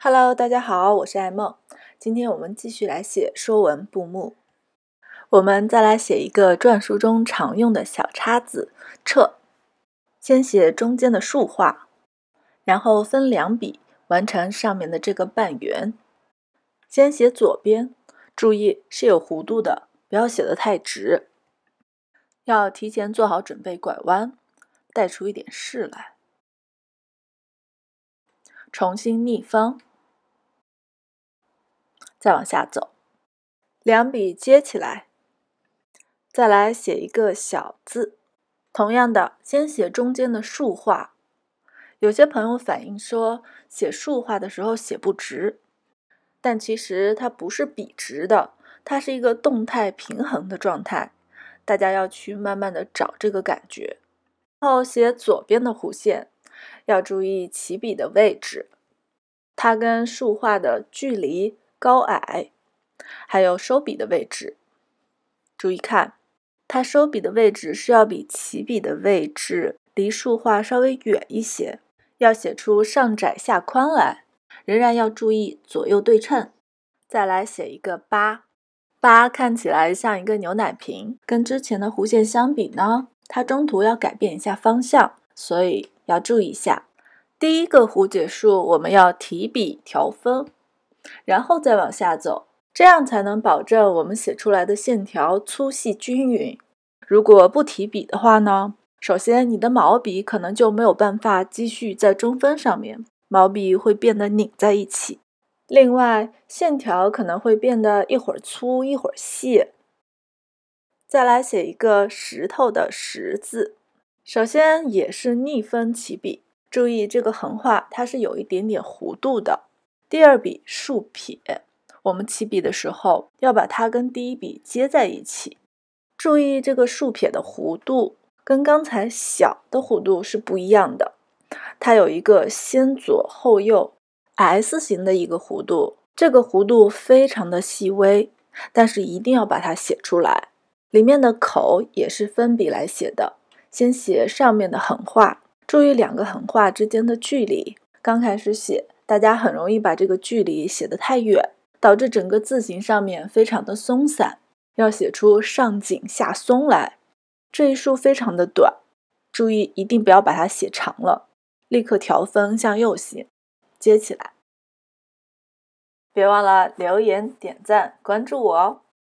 Hello，大家好，我是爱梦。今天我们继续来写《说文》布幕。我们再来写一个篆书中常用的小叉子“撤”。先写中间的竖画，然后分两笔完成上面的这个半圆。先写左边，注意是有弧度的，不要写的太直，要提前做好准备，拐弯，带出一点势来。重新逆锋。再往下走，两笔接起来，再来写一个小字。同样的，先写中间的竖画。有些朋友反映说，写竖画的时候写不直，但其实它不是笔直的，它是一个动态平衡的状态。大家要去慢慢的找这个感觉，然后写左边的弧线，要注意起笔的位置，它跟竖画的距离。高矮，还有收笔的位置，注意看，它收笔的位置是要比起笔的位置离竖画稍微远一些，要写出上窄下宽来，仍然要注意左右对称。再来写一个八，八看起来像一个牛奶瓶，跟之前的弧线相比呢，它中途要改变一下方向，所以要注意一下。第一个弧结束，我们要提笔调锋。然后再往下走，这样才能保证我们写出来的线条粗细均匀。如果不提笔的话呢，首先你的毛笔可能就没有办法继续在中分上面，毛笔会变得拧在一起。另外，线条可能会变得一会儿粗一会儿细。再来写一个石头的“石”字，首先也是逆锋起笔，注意这个横画它是有一点点弧度的。第二笔竖撇，我们起笔的时候要把它跟第一笔接在一起，注意这个竖撇的弧度跟刚才小的弧度是不一样的，它有一个先左后右 S 型的一个弧度，这个弧度非常的细微，但是一定要把它写出来。里面的口也是分笔来写的，先写上面的横画，注意两个横画之间的距离，刚开始写。大家很容易把这个距离写得太远，导致整个字形上面非常的松散，要写出上紧下松来。这一竖非常的短，注意一定不要把它写长了，立刻调分向右写，接起来。别忘了留言、点赞、关注我哦。